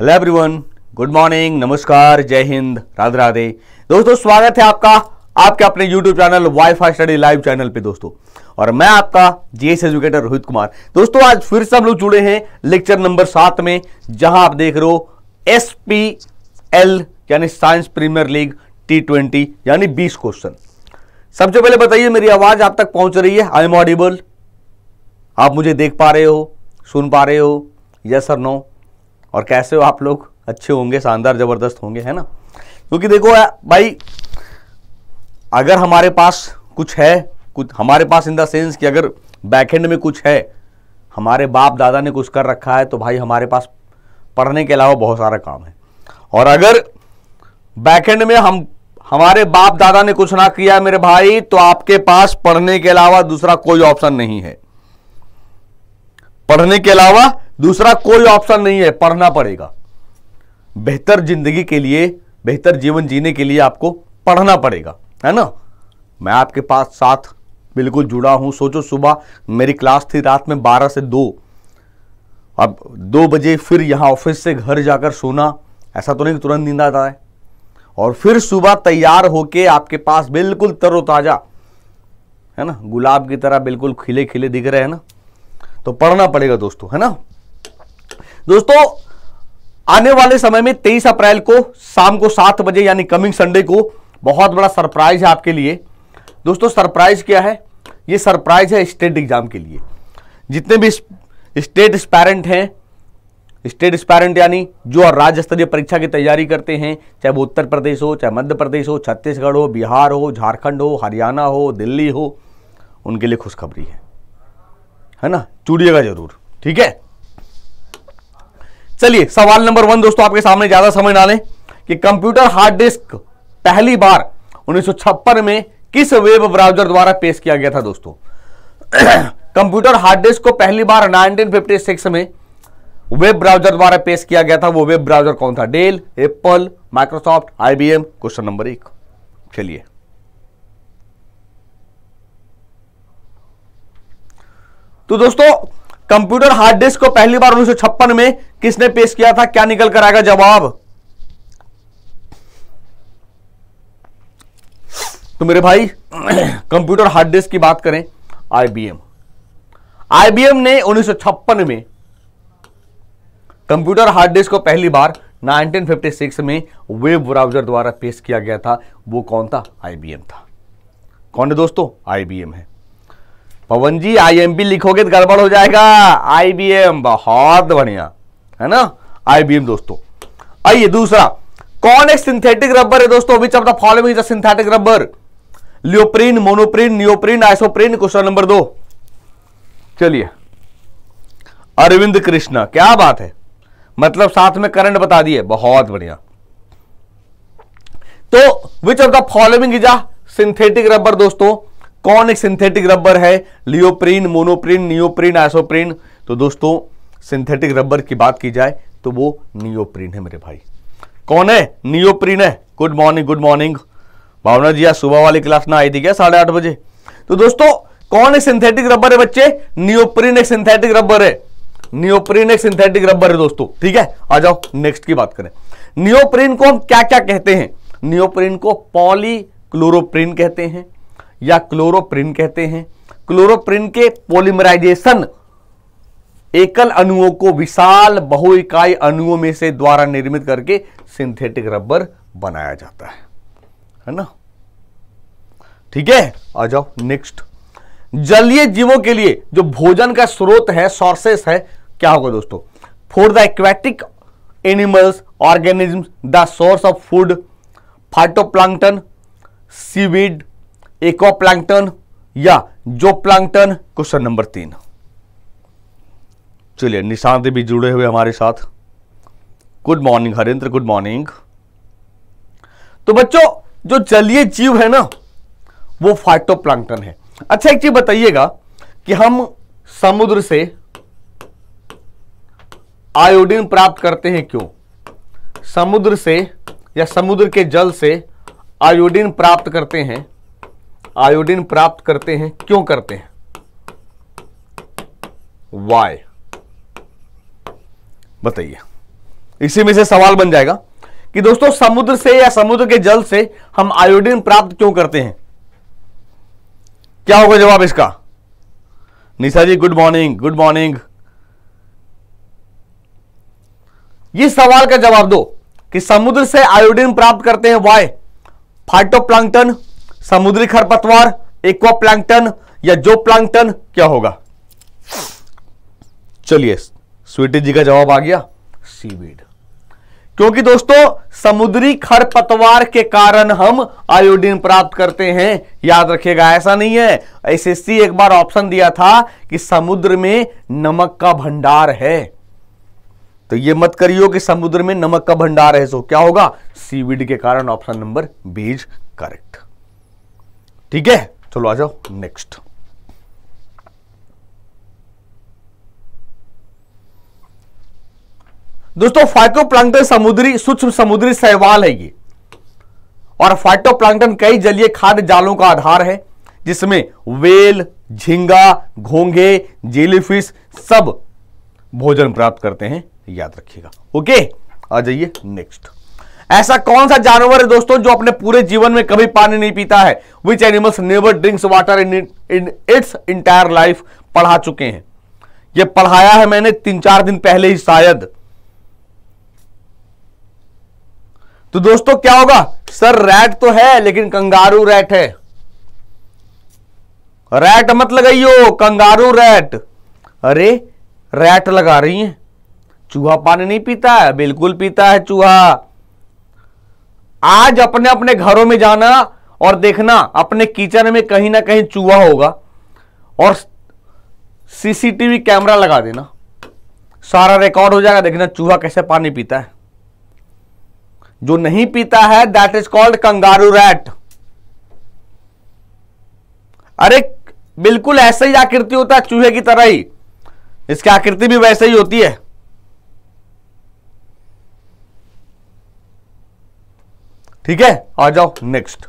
hello everyone good morning नमस्कार जय हिंद राधे राधे दोस्तों स्वागत है आपका आपके अपने YouTube channel wifi study live channel पे दोस्तों और मैं आपका जीएस एजुकेटर रोहित कुमार दोस्तों आज फिर से हम लोग जुड़े हैं लेक्चर नंबर सात में जहां आप देख रहे हो एस पी एल यानी science premier league T twenty यानी बीस क्वेश्चन सबसे पहले बताइए मेरी आवाज आप तक पहुंच रही है आई एम ऑडिबल आप मुझे देख पा रहे हो सुन पा रहे हो यस सर नो और कैसे हो आप लोग अच्छे होंगे शानदार ज़बरदस्त होंगे है ना क्योंकि देखो भाई अगर हमारे पास कुछ है कुछ हमारे पास इन द सेंस कि अगर बैकहेंड में कुछ है हमारे बाप दादा ने कुछ कर रखा है तो भाई हमारे पास पढ़ने के अलावा बहुत सारा काम है और अगर बैकहेंड में हम हमारे बाप दादा ने कुछ ना किया मेरे भाई तो आपके पास पढ़ने के अलावा दूसरा कोई ऑप्शन नहीं है पढ़ने के अलावा दूसरा कोई ऑप्शन नहीं है पढ़ना पड़ेगा बेहतर जिंदगी के लिए बेहतर जीवन जीने के लिए आपको पढ़ना पड़ेगा है ना मैं आपके पास साथ बिल्कुल जुड़ा हूं सोचो सुबह मेरी क्लास थी रात में बारह से दो अब दो बजे फिर यहां ऑफिस से घर जाकर सोना ऐसा तो नहीं तुरंत नींद आता है और फिर सुबह तैयार होके आपके पास बिल्कुल तरोताज़ा है ना गुलाब की तरह बिल्कुल खिले खिले दिख रहे हैं ना तो पढ़ना पड़ेगा दोस्तों है ना दोस्तों आने वाले समय में तेईस अप्रैल को शाम को सात बजे यानी कमिंग संडे को बहुत बड़ा सरप्राइज है आपके लिए दोस्तों सरप्राइज क्या है ये सरप्राइज है स्टेट एग्जाम के लिए जितने भी स्टेट स्पैरेंट हैं स्टेट स्पैरेंट यानी जो राज्य स्तरीय परीक्षा की तैयारी करते हैं चाहे वो उत्तर प्रदेश हो चाहे मध्य प्रदेश हो छत्तीसगढ़ हो बिहार हो झारखंड हो हरियाणा हो दिल्ली हो उनके लिए खुशखबरी है है ना चूड़िएगा जरूर ठीक है चलिए सवाल नंबर वन दोस्तों आपके सामने ज्यादा समय ना लें कि कंप्यूटर हार्ड डिस्क पहली बार उन्नीस में किस वेब ब्राउजर द्वारा पेश किया गया था दोस्तों कंप्यूटर हार्ड डिस्क को पहली बार 1956 में वेब ब्राउजर द्वारा पेश किया गया था वो वेब ब्राउजर कौन था Dell Apple Microsoft IBM question number एक चलिए तो दोस्तों कंप्यूटर हार्ड डिस्क को पहली बार उन्नीस में किसने पेश किया था क्या निकल कर आएगा जवाब तो मेरे भाई कंप्यूटर हार्ड डिस्क की बात करें आईबीएम आईबीएम ने उन्नीस में कंप्यूटर हार्ड डिस्क को पहली बार 1956 में वेब ब्राउजर द्वारा पेश किया गया था वो कौन था आईबीएम था कौन है दोस्तों आईबीएम है पवन जी आईएमपी लिखोगे तो गड़बड़ हो जाएगा आईबीएम बहुत बढ़िया है ना आईबीएम दोस्तों आइए दूसरा कौन एक सिंथेटिक रबर है दोस्तों which of the following is a synthetic rubber leoprene monoprene neoprene isoprene question number दो चलिए अरविंद कृष्णा क्या बात है मतलब साथ में करंट बता दिए बहुत बढ़िया तो which of the following is a synthetic rubber दोस्तों कौन एक सिंथेटिक रबर है लियोप्रीन मोनोप्रीन नियोप्रीन आइसोप्रीन तो दोस्तों सिंथेटिक रबर की बात की जाए तो वो नियोप्रीन है मेरे भाई कौन है नियोप्रीन है good morning good morning Bhavna ji आज सुबह वाली क्लास ना आई थी क्या साढ़े आठ बजे तो दोस्तों कौन एक सिंथेटिक रबर है बच्चे नियोप्रीन एक सिंथेटिक रबर है नियोप्रीन एक सिंथेटिक रबर है दोस्तों ठीक है आ जाओ नेक्स्ट की बात करें नियोप्रीन को हम क्या क्या कहते हैं नियोप्रीन को पॉली पॉलीक्लोरोप्रीन कहते हैं या क्लोरोप्रिन कहते हैं क्लोरोप्रिन के पोलिमराइजेशन एकल अणुओं को विशाल बहु इकाई अणुओं में से द्वारा निर्मित करके सिंथेटिक रबर बनाया जाता है है ना ठीक है आ जाओ नेक्स्ट जलीय जीवों के लिए जो भोजन का स्रोत है सोर्सेस है क्या होगा दोस्तों for the aquatic animals organism the source of food phytoplankton seaweed plankton या जो प्लांगटन क्वेश्चन नंबर तीन चलिए निशांत भी जुड़े हुए हमारे साथ good morning Harendra good morning तो बच्चों जो जलीय जीव है ना वो फाइटोप्लांकटन है अच्छा एक चीज बताइएगा कि हम समुद्र से आयोडीन प्राप्त करते हैं क्यों समुद्र से या समुद्र के जल से आयोडीन प्राप्त करते हैं आयोडीन प्राप्त करते हैं क्यों करते हैं वाय बताइए इसी में से सवाल बन जाएगा कि दोस्तों समुद्र से या समुद्र के जल से हम आयोडीन प्राप्त क्यों करते हैं क्या होगा जवाब इसका Nisha ji good morning good morning ये सवाल का जवाब दो कि समुद्र से आयोडीन प्राप्त करते हैं वाय फाइटोप्लांकटन समुद्री खरपतवार एक्वा प्लैंकटन या जो प्लैंकटन क्या होगा चलिए स्वीटी जी का जवाब आ गया सीवीड क्योंकि दोस्तों समुद्री खरपतवार के कारण हम आयोडीन प्राप्त करते हैं याद रखिएगा ऐसा नहीं है एसएससी एक बार ऑप्शन दिया था कि समुद्र में नमक का भंडार है तो ये मत करियो कि समुद्र में नमक का भंडार है सो क्या होगा सीविड के कारण ऑप्शन नंबर बीज करेक्ट ठीक है चलो आ जाओ नेक्स्ट दोस्तों फाइटोप्लांकटन समुद्री सूक्ष्म समुद्री सहवाल है ये और फाइटोप्लांकटन कई जलीय खाद्य जालों का आधार है जिसमें वेल झींगा घोंगे जेलीफिश सब भोजन प्राप्त करते हैं याद रखिएगा ओके आ जाइए नेक्स्ट ऐसा कौन सा जानवर है दोस्तों जो अपने पूरे जीवन में कभी पानी नहीं पीता है which animals never drinks water in in its entire life पढ़ा चुके हैं यह पढ़ाया है मैंने तीन चार दिन पहले ही शायद तो दोस्तों क्या होगा सर रैट तो है लेकिन कंगारू रैट है रैट मत लगाइयो कंगारू रैट अरे रैट लगा रही है चूहा पानी नहीं पीता है बिल्कुल पीता है चूहा आज अपने अपने घरों में जाना और देखना अपने किचन में कहीं ना कहीं चूहा होगा और सीसीटीवी कैमरा लगा देना सारा रिकॉर्ड हो जाएगा देखना चूहा कैसे पानी पीता है जो नहीं पीता है that is called kangaroo rat अरे बिल्कुल ऐसे ही आकृति होता है चूहे की तरह ही इसकी आकृति भी वैसे ही होती है ठीक है आ जाओ नेक्स्ट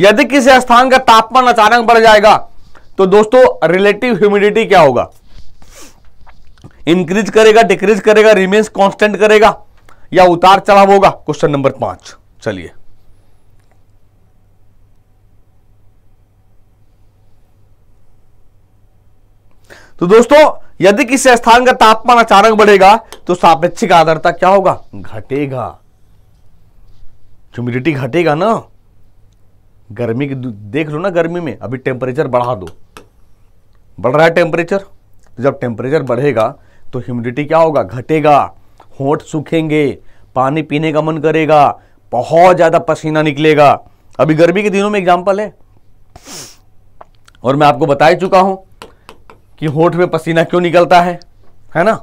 यदि किसी स्थान का तापमान अचानक बढ़ जाएगा तो दोस्तों रिलेटिव ह्यूमिडिटी क्या होगा इंक्रीज करेगा डिक्रीज करेगा रिमेन्स कांस्टेंट करेगा या उतार चढ़ाव होगा क्वेश्चन नंबर पांच चलिए तो दोस्तों यदि किसी स्थान का तापमान अचानक बढ़ेगा तो सापेक्षिक आदरता क्या होगा घटेगा ह्यूमिडिटी घटेगा ना गर्मी की देख लो ना गर्मी में अभी टेम्परेचर बढ़ा दो बढ़ रहा है टेम्परेचर तो जब टेम्परेचर बढ़ेगा तो ह्यूमिडिटी क्या होगा घटेगा होठ सूखेंगे पानी पीने का मन करेगा बहुत ज़्यादा पसीना निकलेगा अभी गर्मी के दिनों में एग्जाम्पल है और मैं आपको बता ही चुका हूँ कि होठ में पसीना क्यों निकलता है है ना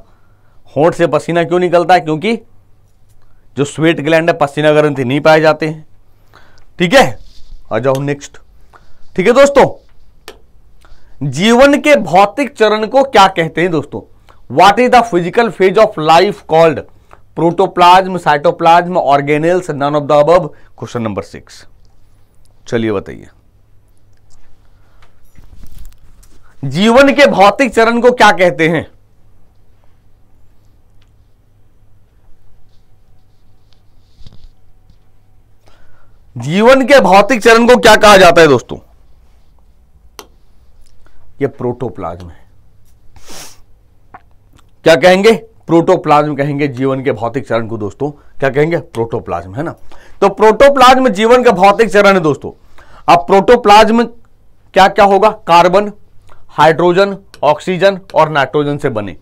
होठ से पसीना क्यों निकलता है क्योंकि जो स्वेट ग्लैंड है पसीना ग्रंथि नहीं पाए जाते हैं ठीक है आ जाओ नेक्स्ट ठीक है दोस्तों जीवन के भौतिक चरण को क्या कहते हैं दोस्तों what is the physical phase of life called protoplasm cytoplasm organelles none of the अब क्वेश्चन नंबर सिक्स चलिए बताइए जीवन के भौतिक चरण को क्या कहते हैं जीवन के भौतिक चरण को क्या कहा जाता है दोस्तों ये प्रोटोप्लाज्म है क्या कहेंगे प्रोटोप्लाज्म कहेंगे जीवन के भौतिक चरण को दोस्तों क्या कहेंगे प्रोटोप्लाज्म है ना तो प्रोटोप्लाज्म जीवन का भौतिक चरण है दोस्तों अब प्रोटोप्लाज्म क्या क्या होगा कार्बन हाइड्रोजन ऑक्सीजन और नाइट्रोजन से बने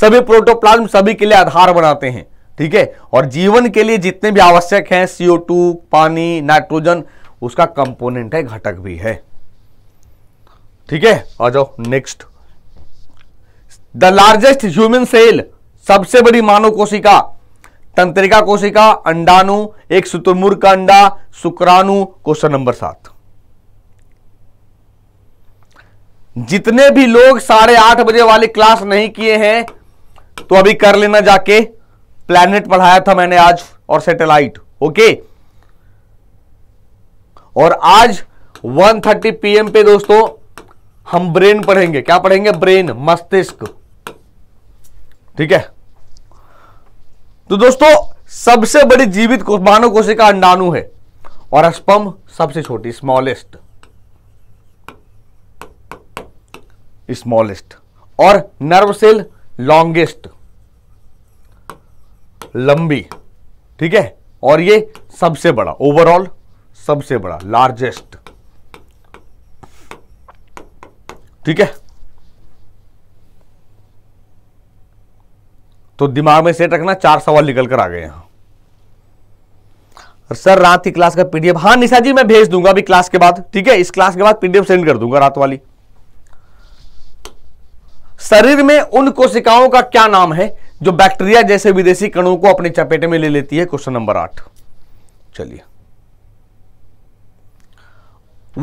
सभी प्रोटोप्लाज्म सभी के लिए आधार बनाते हैं ठीक है और जीवन के लिए जितने भी आवश्यक हैं सीओ टू पानी नाइट्रोजन उसका कंपोनेंट है घटक भी है ठीक है आ जाओ next the largest human cell सबसे बड़ी मानव कोशिका तंत्रिका कोशिका अंडाणु एक शुतुर्मुर का अंडा शुक्राणु क्वेश्चन नंबर सात जितने भी लोग साढ़े आठ बजे वाली क्लास नहीं किए हैं तो अभी कर लेना जाके प्लैनेट पढ़ाया था मैंने आज और सैटेलाइट ओके और आज 1:30 पीएम पे दोस्तों हम ब्रेन पढ़ेंगे क्या पढ़ेंगे ब्रेन मस्तिष्क ठीक है तो दोस्तों सबसे बड़ी जीवित मानव कोशिका अंडाणु है और स्पम सबसे छोटी स्मॉलेस्ट स्मॉलेस्ट और नर्व सेल लॉन्गेस्ट लंबी ठीक है और ये सबसे बड़ा ओवरऑल सबसे बड़ा लार्जेस्ट ठीक है तो दिमाग में सेट रखना चार सवाल निकल कर आ गए यहां सर रात की क्लास का पीडीएफ हां निशा जी मैं भेज दूंगा अभी क्लास के बाद ठीक है इस क्लास के बाद पीडीएफ सेंड कर दूंगा रात वाली शरीर में उन कोशिकाओं का क्या नाम है जो बैक्टीरिया जैसे विदेशी कणों को अपने चपेट में ले लेती है क्वेश्चन नंबर आठ चलिए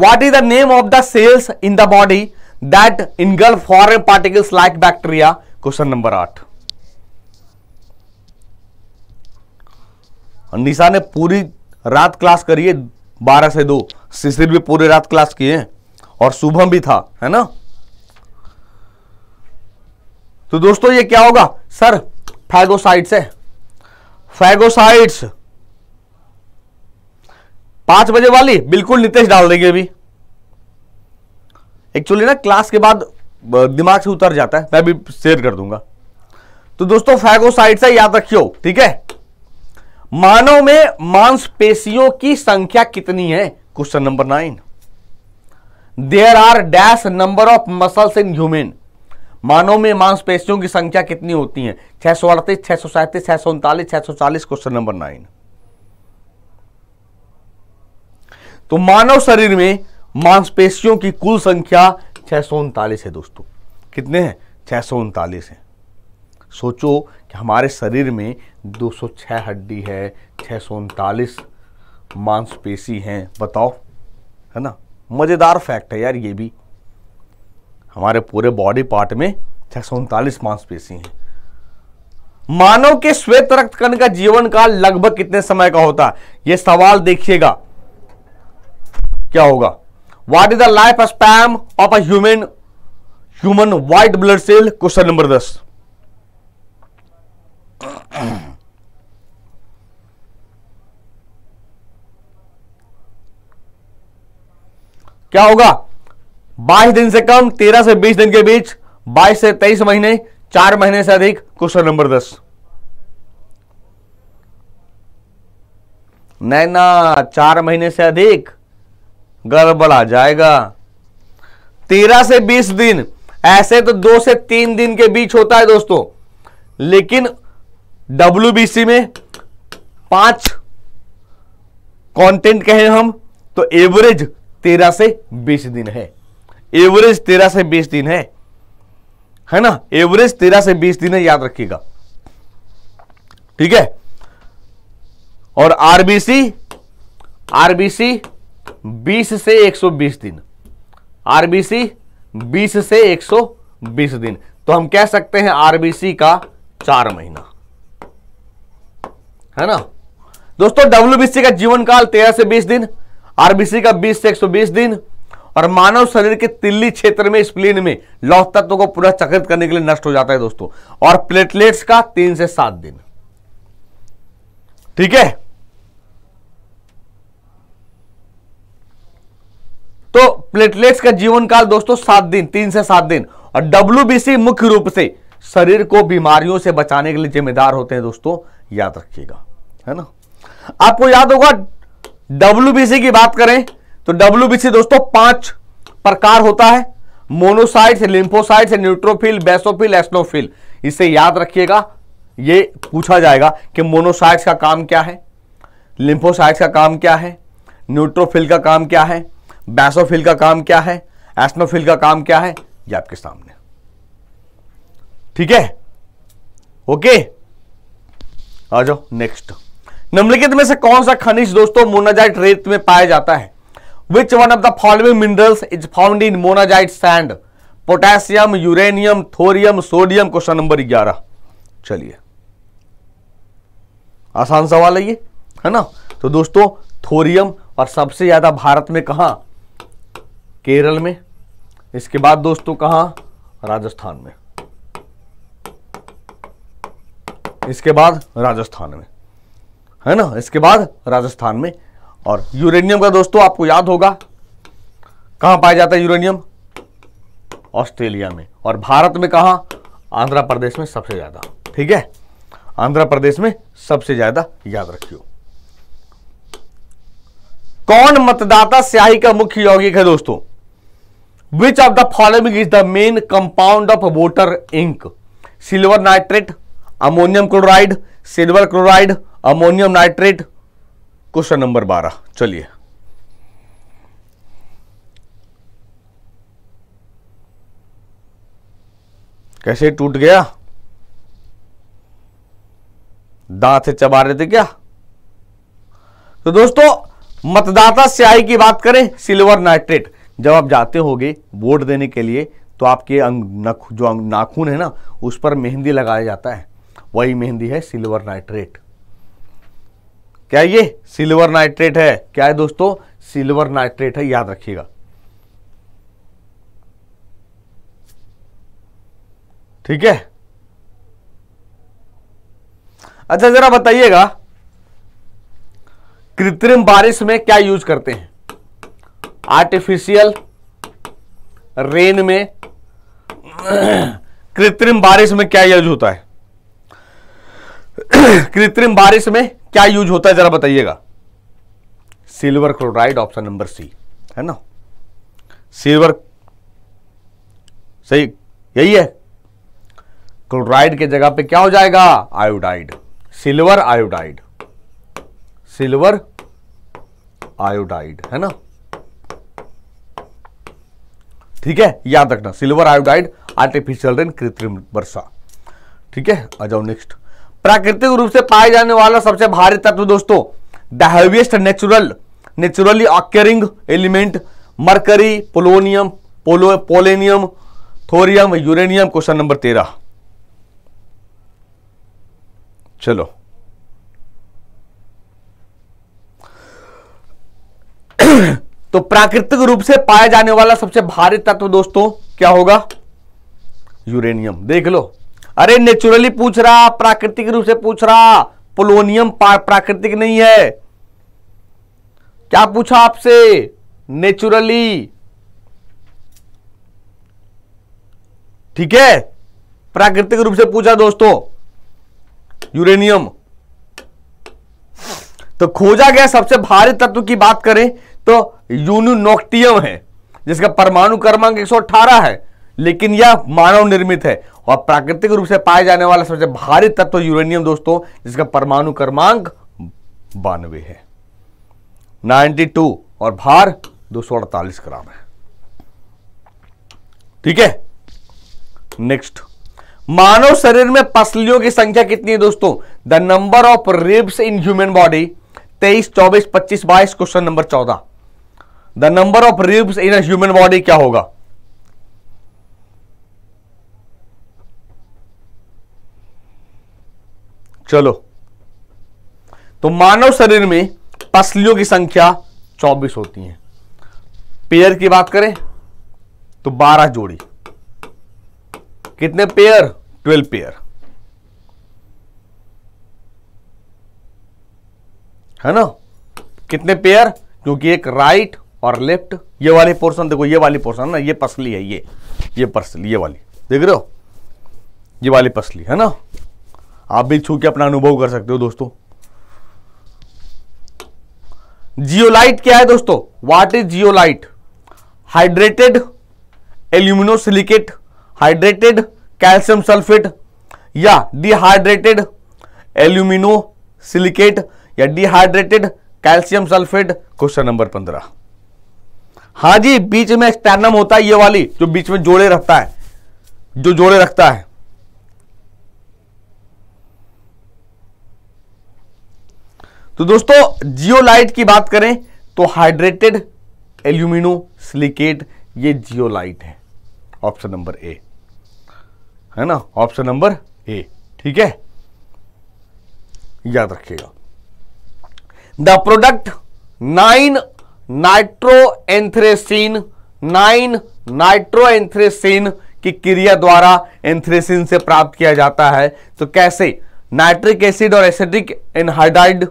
what is the name of the cells in the body that engulf foreign particles like bacteria question number आठ निशा ने पूरी रात क्लास करी है बारह से दो शिशिर भी पूरी रात क्लास किए और शुभम भी था है ना तो दोस्तों ये क्या होगा सर फैगोसाइट्स है फैगोसाइट्स पांच बजे वाली बिल्कुल नितेश डाल देंगे अभी एक्चुअली ना क्लास के बाद दिमाग से उतर जाता है मैं भी शेयर कर दूंगा तो दोस्तों फैगोसाइट्स है याद रखियो ठीक है मानव में मांसपेशियों की संख्या कितनी है question number nine there are dash number of muscles in human मानव में मांसपेशियों की संख्या कितनी होती है छह सौ अड़तीस छह सौ सैंतीस छह सौ उनतालीस छह सौ चालीस क्वेश्चन नंबर नाइन तो मानव शरीर में मांसपेशियों की कुल संख्या छह सौ उनतालीस है दोस्तों कितने हैं छह सौ उनतालीस है सोचो कि हमारे शरीर में दो सौ छह हड्डी है छह सौ उनतालीस मांसपेशी हैं बताओ है ना मज़ेदार फैक्ट है यार ये भी हमारे पूरे बॉडी पार्ट में छह सौ उनतालीस मांसपेशी है मानव के श्वेत रक्त कण का जीवन काल लगभग कितने समय का होता है यह सवाल देखिएगा क्या होगा what is the life span of a human human white blood cell question number दस क्या होगा बाईस दिन से कम तेरह से बीस दिन के बीच बाईस से तेईस महीने चार महीने से अधिक क्वेश्चन नंबर दस नैना चार महीने से अधिक गड़बड़ आ जाएगा तेरह से बीस दिन ऐसे तो दो से तीन दिन के बीच होता है दोस्तों लेकिन डब्ल्यू में पांच कंटेंट कहें हम तो एवरेज तेरह से बीस दिन है एवरेज तेरह से बीस दिन है है ना एवरेज तेरह से बीस दिन है याद रखिएगा ठीक है और आरबीसी आरबीसी बीस से एक सौ बीस दिन आरबीसी बीस से एक सौ बीस दिन तो हम कह सकते हैं आरबीसी का चार महीना है ना दोस्तों डब्ल्यूबीसी का जीवन काल तेरह से बीस दिन आरबीसी का बीस से एक सौ बीस दिन और मानव शरीर के तिल्ली क्षेत्र में स्प्लीन में लौह तत्व को पुनः चक्रित करने के लिए नष्ट हो जाता है दोस्तों और प्लेटलेट्स का तीन से सात दिन ठीक है तो प्लेटलेट्स का जीवन काल दोस्तों सात दिन तीन से सात दिन और डब्ल्यू मुख्य रूप से शरीर को बीमारियों से बचाने के लिए जिम्मेदार होते हैं दोस्तों याद रखिएगा है ना आपको याद होगा डब्ल्यू की बात करें तो डब्ल्यू दोस्तों पांच प्रकार होता है monocyte lymphocytes neutrophil basophil eosinophil इसे याद रखिएगा ये पूछा जाएगा कि मोनोसाइड्स का काम क्या है लिंफोसाइड्स का काम क्या है न्यूट्रोफिल का काम क्या है बैसोफिल का काम क्या है एस्नोफिल का काम क्या है ये आपके सामने ठीक है ओके आ जाओ नेक्स्ट निम्नलिखित में से कौन सा खनिज दोस्तों मोनाजाइट रेत में पाया जाता है which one of the following minerals is found in monazite sand potassium uranium thorium sodium question number ग्यारह चलिए आसान सवाल है ये है ना तो दोस्तों थोरियम और सबसे ज्यादा भारत में कहा केरल में इसके बाद दोस्तों कहा राजस्थान में इसके बाद राजस्थान में है ना इसके बाद राजस्थान में और यूरेनियम का दोस्तों आपको याद होगा कहां पाया जाता है यूरेनियम ऑस्ट्रेलिया में और भारत में कहा आंध्र प्रदेश में सबसे ज़्यादा ठीक है आंध्र प्रदेश में सबसे ज़्यादा याद रखियो कौन मतदाता स्याही का मुख्य यौगिक है दोस्तों which of the following is the main compound of voter ink silver nitrate ammonium chloride silver chloride ammonium nitrate question number बारह चलिए कैसे टूट गया दांत चबा रहे थे क्या तो दोस्तों मतदाता स्याही की बात करें सिल्वर नाइट्रेट जब आप जाते होगे वोट देने के लिए तो आपके अंग नख जो अंग नाखून है ना उस पर मेहंदी लगाया जाता है वही मेहंदी है सिल्वर नाइट्रेट क्या ये सिल्वर नाइट्रेट है क्या है दोस्तों सिल्वर नाइट्रेट है याद रखिएगा ठीक है अच्छा जरा बताइएगा कृत्रिम बारिश में क्या यूज करते हैं आर्टिफिशियल रेन में कृत्रिम बारिश में क्या यूज होता है कृत्रिम बारिश में क्या यूज होता है जरा बताइएगा silver chloride option number C है ना सिल्वर सही यही है क्लोराइड के जगह पे क्या हो जाएगा iodide silver iodide silver iodide है ना ठीक है याद रखना सिल्वर आयोडाइड आर्टिफिशियल रेन कृत्रिम वर्षा ठीक है आ जाओ नेक्स्ट प्राकृतिक रूप से पाए जाने वाला सबसे भारी तत्व दोस्तों the heaviest natural naturally occurring element mercury polonium polo polonium thorium uranium question number तेरह चलो तो प्राकृतिक रूप से पाया जाने वाला सबसे भारी तत्व दोस्तों क्या होगा यूरेनियम देख लो अरे नेचुरली पूछ रहा प्राकृतिक रूप से पूछ रहा पोलोनियम प्राकृतिक नहीं है क्या पूछा आपसे नेचुरली ठीक है प्राकृतिक रूप से पूछा दोस्तों यूरेनियम तो खोजा गया सबसे भारी तत्व की बात करें तो यूनुनोक्टियम है जिसका परमाणु क्रमांक 118 है लेकिन यह मानव निर्मित है और प्राकृतिक रूप से पाए जाने वाला सबसे भारी तत्व यूरेनियम दोस्तों जिसका परमाणु क्रमांक बानवे है 92 और भार 248 ग्राम है ठीक है नेक्स्ट मानव शरीर में पसलियों की संख्या कितनी है दोस्तों the number of ribs in human body तेईस चौबीस पच्चीस बाईस क्वेश्चन नंबर चौदह the number of ribs in human body क्या होगा चलो तो मानव शरीर में पसलियों की संख्या 24 होती है पेयर की बात करें तो 12 जोड़ी कितने पेयर 12 पेयर है ना कितने पेयर क्योंकि एक राइट और लेफ्ट ये वाले पोर्शन देखो ये वाली पोर्शन ना ये पसली है ये ये पसली ये वाली देख रहे हो ये वाली पसली है ना आप भी छू के अपना अनुभव कर सकते हो दोस्तों जियोलाइट क्या है दोस्तों what is zeolite hydrated alumino hydrated calcium sulphate या डिहाइड्रेटेड एल्यूमिनो सिलिकेट या dehydrated calcium sulphate question number पंद्रह हाँ जी बीच में एक्सटर्नम होता है ये वाली जो बीच में जोड़े रखता है जो जोड़े रखता है तो दोस्तों जियोलाइट की बात करें तो हाइड्रेटेड एल्यूमिनो सिलिकेट ये जियोलाइट है ऑप्शन नंबर ए है ना ऑप्शन नंबर ए ठीक है याद रखिएगा the product nine nitro anthracene nine nitro anthracene की क्रिया द्वारा एंथ्रेसिन से प्राप्त किया जाता है तो कैसे नाइट्रिक एसिड और एसिडिक एनहाइड्राइड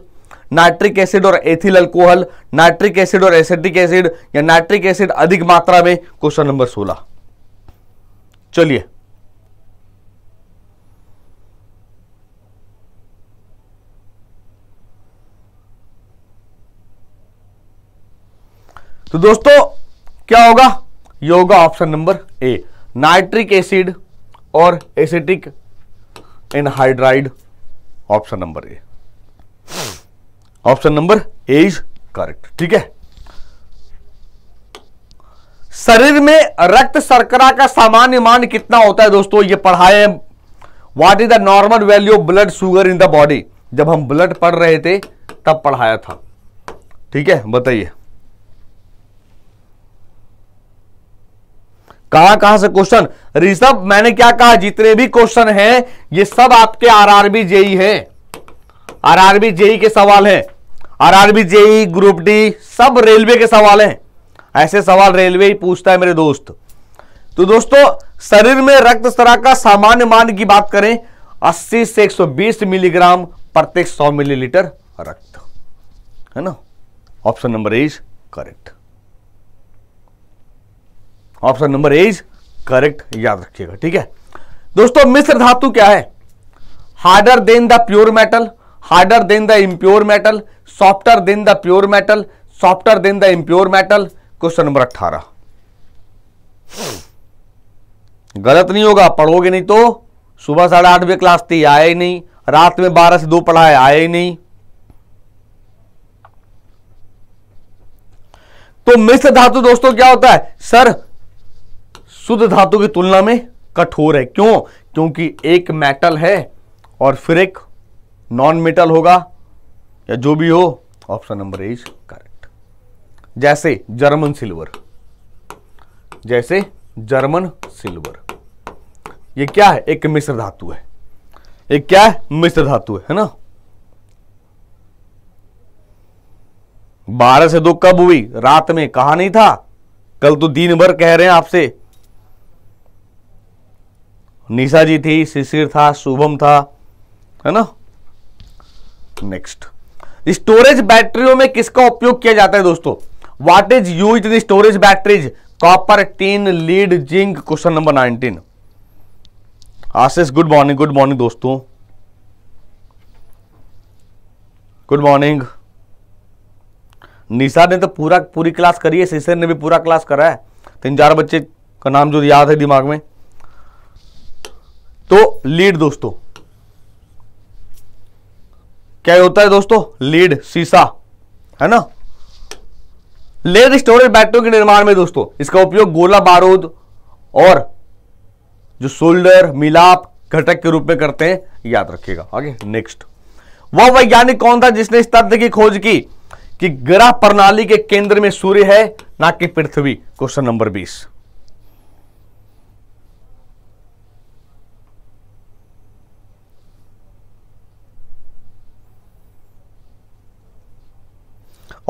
नाइट्रिक एसिड और एथिल अल्कोहल नाइट्रिक एसिड और एसिटिक एसिड या नाइट्रिक एसिड अधिक मात्रा में क्वेश्चन नंबर सोलह चलिए तो दोस्तों क्या होगा यह होगा option number A nitric acid और acetic anhydride option number A option number A is correct ठीक है शरीर में रक्त शर्करा का सामान्य मान कितना होता है दोस्तों ये पढ़ाए what is the normal value of blood sugar in the body जब हम ब्लड पढ़ रहे थे तब पढ़ाया था ठीक है बताइए कहां कहां से क्वेश्चन ऋषभ मैंने क्या कहा जितने भी क्वेश्चन हैं ये सब आपके आरआरबी जेई है आरआरबी जेई के सवाल हैं आरआरबी जेई ग्रुप डी सब रेलवे के सवाल हैं ऐसे सवाल रेलवे ही पूछता है मेरे दोस्त तो दोस्तों शरीर में रक्त स्तरा का सामान्य मान की बात करें 80 से 120 मिलीग्राम प्रत्येक 100 मिलीलीटर रक्त है ना option number A is correct option number A is correct याद रखिएगा ठीक है दोस्तों मिश्र धातु क्या है harder than the pure metal harder than the impure metal softer than the pure metal softer than the impure metal question number अट्ठारह गलत नहीं होगा पढ़ोगे नहीं तो सुबह साढ़े आठ बजे क्लास थी आया ही नहीं रात में बारह से दो पढ़ा है आया ही नहीं तो मिश्र धातु दोस्तों क्या होता है सर शुद्ध धातु की तुलना में कठोर है क्यों क्योंकि एक मेटल है और फिर एक नॉन मेटल होगा या जो भी हो option number A is correct जैसे जर्मन सिल्वर जैसे जर्मन सिल्वर ये क्या है एक मिश्र धातु है एक क्या है मिश्र धातु है, है ना बारह से दो कब हुई रात में कहा नहीं था कल तो दिन भर कह रहे हैं आपसे निशा जी थी शिशिर था शुभम था है ना नेक्स्ट स्टोरेज बैटरियों में किसका उपयोग किया जाता है दोस्तों what is use in storage batteries copper tin lead zinc question number nineteen Ashish good morning good morning दोस्तों गुड मॉर्निंग निशा ने तो पूरा पूरी क्लास करी है शिशिर ने भी पूरा क्लास करा है तीन चार बच्चे का नाम जो याद है दिमाग में तो लीड दोस्तों क्या होता है दोस्तों लीड सीसा है ना लेड स्टोरेज बैटरियों के निर्माण में दोस्तों इसका उपयोग गोला बारूद और जो सोल्डर मिलाप घटक के रूप में करते हैं याद रखिएगा आगे नेक्स्ट वह वैज्ञानिक कौन था जिसने इस तथ्य की खोज की कि ग्रह प्रणाली के केंद्र में सूर्य है ना कि पृथ्वी क्वेश्चन नंबर बीस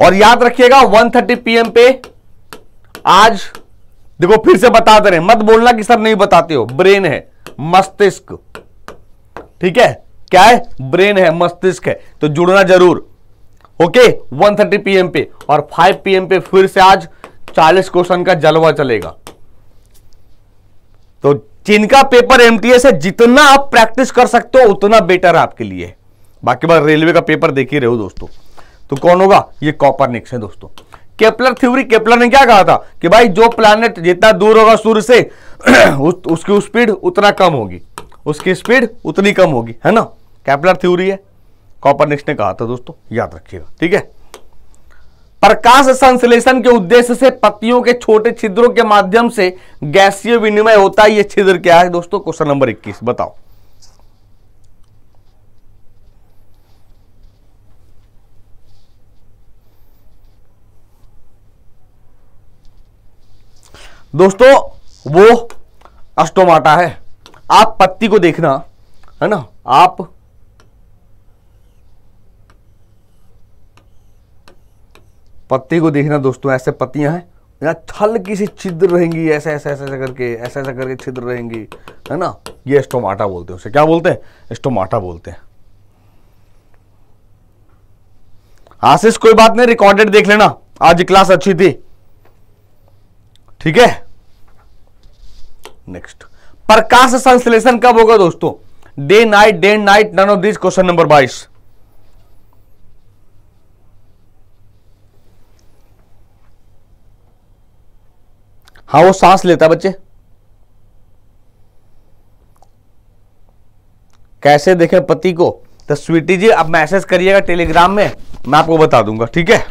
और याद रखिएगा 1:30 थर्टी पीएम पे आज देखो फिर से बता दे रहे मत बोलना कि सर नहीं बताते हो ब्रेन है मस्तिष्क ठीक है क्या है ब्रेन है मस्तिष्क है तो जुड़ना जरूर ओके 1:30 थर्टी पीएम पे और 5 पीएम पे फिर से आज 40 क्वेश्चन का जलवा चलेगा तो जिनका पेपर एमटीएस है जितना आप प्रैक्टिस कर सकते हो उतना बेटर है आपके लिए बाकी बार रेलवे का पेपर देख ही रहे हो दोस्तों तो कौन होगा ये निक्स है दोस्तों केपलर थ्योरी केपलर ने क्या कहा था कि भाई जो प्लानट जितना दूर होगा सूर्य से उस, उसकी स्पीड उतना कम होगी उसकी स्पीड उतनी कम होगी है ना कैपलर थ्योरी है निक्स ने कहा था दोस्तों याद रखिएगा ठीक है प्रकाश संश्लेषण के उद्देश्य से पत्तियों के छोटे छिद्रों के माध्यम से गैसीय विनिमय होता है ये छिद्र क्या है दोस्तों क्वेश्चन नंबर 21 बताओ दोस्तों वो अस्टोमाटा है आप पत्ती को देखना है ना आप पत्ती को देखना दोस्तों ऐसे पत्तियां हैं यहाँ हल्की सी छिद्र रहेंगी ऐसे ऐसे ऐसे ऐसे करके ऐसे ऐसे करके छिद्र रहेंगी है ना ये एस्टोमाटा बोलते हैं उसे क्या बोलते हैं एस्टोमाटा बोलते हैं आशीष कोई बात नहीं रिकॉर्डेड देख लेना आज क्लास अच्छी थी ठीक है नेक्स्ट प्रकाश संश्लेषण कब होगा दोस्तों day night day night none of this question number बाईस हाँ वो सांस लेता है बच्चे कैसे देखें पति को तो स्वीटी जी आप मैसेज करिएगा टेलीग्राम में मैं आपको बता दूंगा ठीक है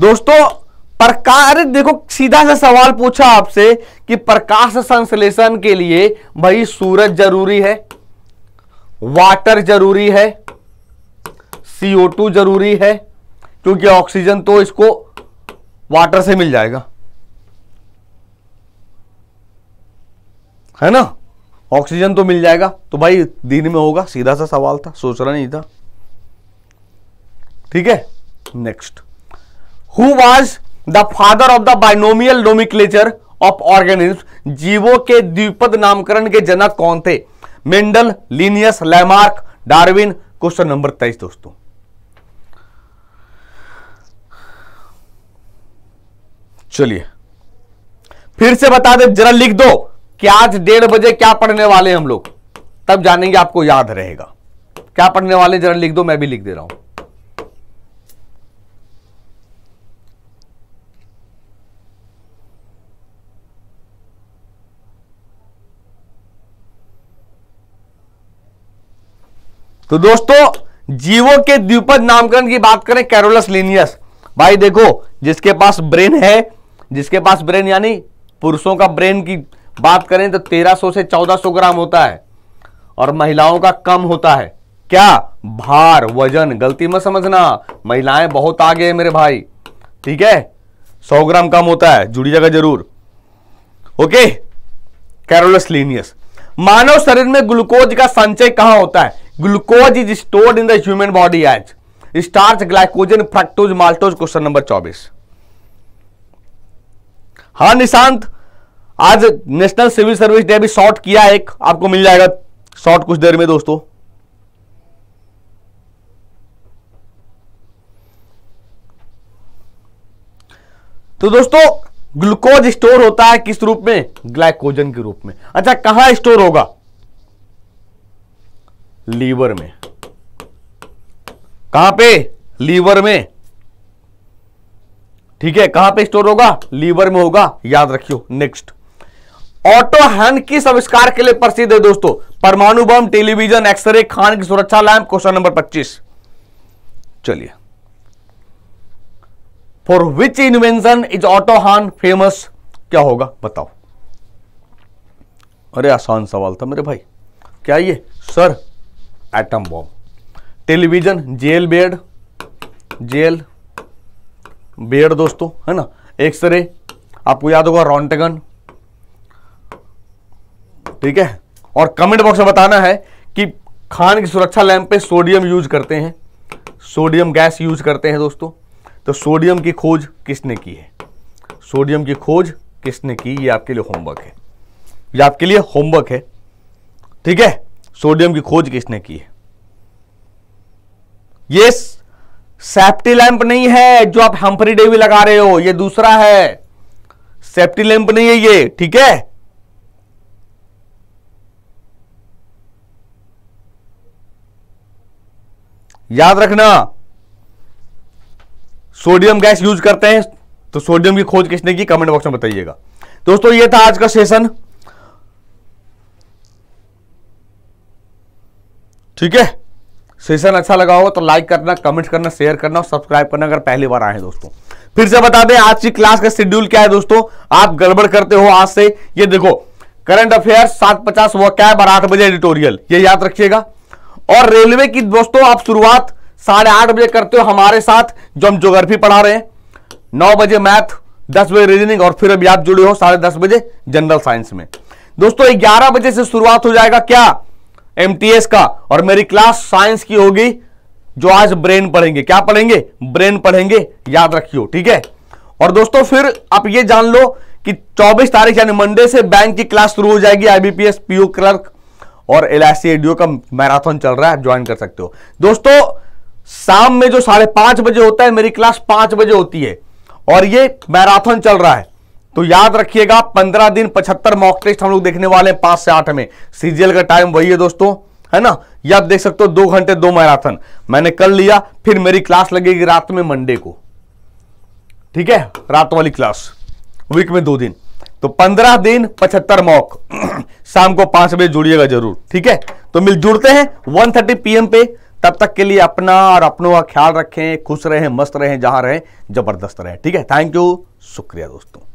दोस्तों प्रकार देखो सीधा सा सवाल पूछा आपसे कि प्रकाश संश्लेषण के लिए भाई सूरज जरूरी है वाटर जरूरी है CO2 जरूरी है क्योंकि ऑक्सीजन तो इसको वाटर से मिल जाएगा है ना ऑक्सीजन तो मिल जाएगा तो भाई दिन में होगा सीधा सा सवाल था सोच रहा नहीं था ठीक है next who was the father of the binomial nomenclature of organism जीवों के द्विपद नामकरण के जनक कौन थे Mendel Linnaeus Lamarck Darwin question number तेईस दोस्तों चलिए फिर से बता दे जरा लिख दो कि आज डेढ़ बजे क्या पढ़ने वाले हम लोग तब जानेंगे आपको याद रहेगा क्या पढ़ने वाले जरा लिख दो मैं भी लिख दे रहा हूं तो दोस्तों जीवों के द्विपद नामकरण की बात करें कैरोलस लिनियस भाई देखो जिसके पास ब्रेन है जिसके पास ब्रेन यानी पुरुषों का ब्रेन की बात करें तो 1300 से 1400 ग्राम होता है और महिलाओं का कम होता है क्या भार वजन गलती मत समझना महिलाएं बहुत आगे है मेरे भाई ठीक है 100 ग्राम कम होता है जुड़ी जगह जरूर ओके कैरोलस लीनियस मानव शरीर में ग्लूकोज का संचय कहां होता है glucose is stored in the human body as starch glycogen fructose maltose question number चौबीस हाँ निशांत आज नेशनल सिविल सर्विस डे भी शॉर्ट किया एक आपको मिल जाएगा शॉर्ट कुछ देर में दोस्तों तो दोस्तों ग्लूकोज स्टोर होता है किस रूप में ग्लाइकोजन के रूप में अच्छा कहां स्टोर होगा लीवर में कहां पे लीवर में ठीक है कहां पे स्टोर होगा लीवर में होगा याद रखियो नेक्स्ट ऑटो हन किस आविष्कार के लिए प्रसिद्ध है दोस्तों परमाणु बम टेलीविजन एक्सरे खान की सुरक्षा लैंप क्वेश्चन नंबर 25 चलिए for which invention is Otto Hahn famous क्या होगा बताओ अरे आसान सवाल था मेरे भाई क्या ये sir atom bomb television gel bed gel bed दोस्तों है ना एक्सरे आपको याद होगा रॉन्टेगन ठीक है और कमेंट बॉक्स में बताना है कि खान की सुरक्षा लैंप पे सोडियम यूज करते हैं सोडियम गैस यूज करते हैं दोस्तों तो सोडियम की खोज किसने की है सोडियम की खोज किसने की ये आपके लिए होमवर्क है ये आपके लिए होमवर्क है ठीक है सोडियम की खोज किसने की है ये सेफ्टी लैंप नहीं है जो आप हम्फरी डेवी लगा रहे हो ये दूसरा है सेफ्टी लैंप नहीं है ये ठीक है याद रखना सोडियम गैस यूज करते हैं तो सोडियम की खोज किसने की कमेंट बॉक्स में बताइएगा दोस्तों ये था आज का सेशन ठीक है सेशन अच्छा लगा हो तो लाइक करना कमेंट करना शेयर करना और सब्सक्राइब करना अगर पहली बार आए दोस्तों फिर से बता दें आज की क्लास का शेड्यूल क्या है दोस्तों आप गड़बड़ करते हो आज से ये देखो करंट अफेयर सात पचास वो कैब और आठ बजे एडिटोरियल ये याद रखिएगा और रेलवे की दोस्तों आप शुरुआत साढ़े आठ बजे करते हो हमारे साथ जो हम जोग्राफी पढ़ा रहे हैं नौ बजे मैथ दस बजे रीजनिंग और फिर अभी आप जुड़े हो साढ़े दस बजे जनरल साइंस में दोस्तों ग्यारह बजे से शुरुआत हो जाएगा क्या एमटीएस का और मेरी क्लास साइंस की होगी जो आज ब्रेन पढ़ेंगे क्या पढ़ेंगे ब्रेन पढ़ेंगे याद रखियो ठीक है और दोस्तों फिर आप ये जान लो कि 24 तारीख यानी मंडे से बैंक की क्लास शुरू हो जाएगी आईबीपीएस पीओ क्लर्क और एल आई का मैराथन चल रहा है आप ज्वाइन कर सकते हो दोस्तों शाम में जो साढ़े पांच बजे होता है मेरी क्लास पांच बजे होती है और ये मैराथन चल रहा है तो याद रखिएगा पंद्रह दिन पचहत्तर मॉक टेस्ट हम लोग देखने वाले हैं पांच से आठ में सीजीएल का टाइम वही है दोस्तों है ना या आप देख सकते हो दो घंटे दो मैराथन मैंने कर लिया फिर मेरी क्लास लगेगी रात में मंडे को ठीक है रात वाली क्लास वीक में दो दिन तो पंद्रह दिन पचहत्तर मॉक शाम को पांच बजे जुड़िएगा जरूर ठीक है तो मिल जुड़ते हैं वन थर्टी पीएम पे तब तक के लिए अपना और अपनों का ख्याल रखें खुश रहें मस्त रहें जहां रहें जबरदस्त रहें ठीक है थैंक यू शुक्रिया दोस्तों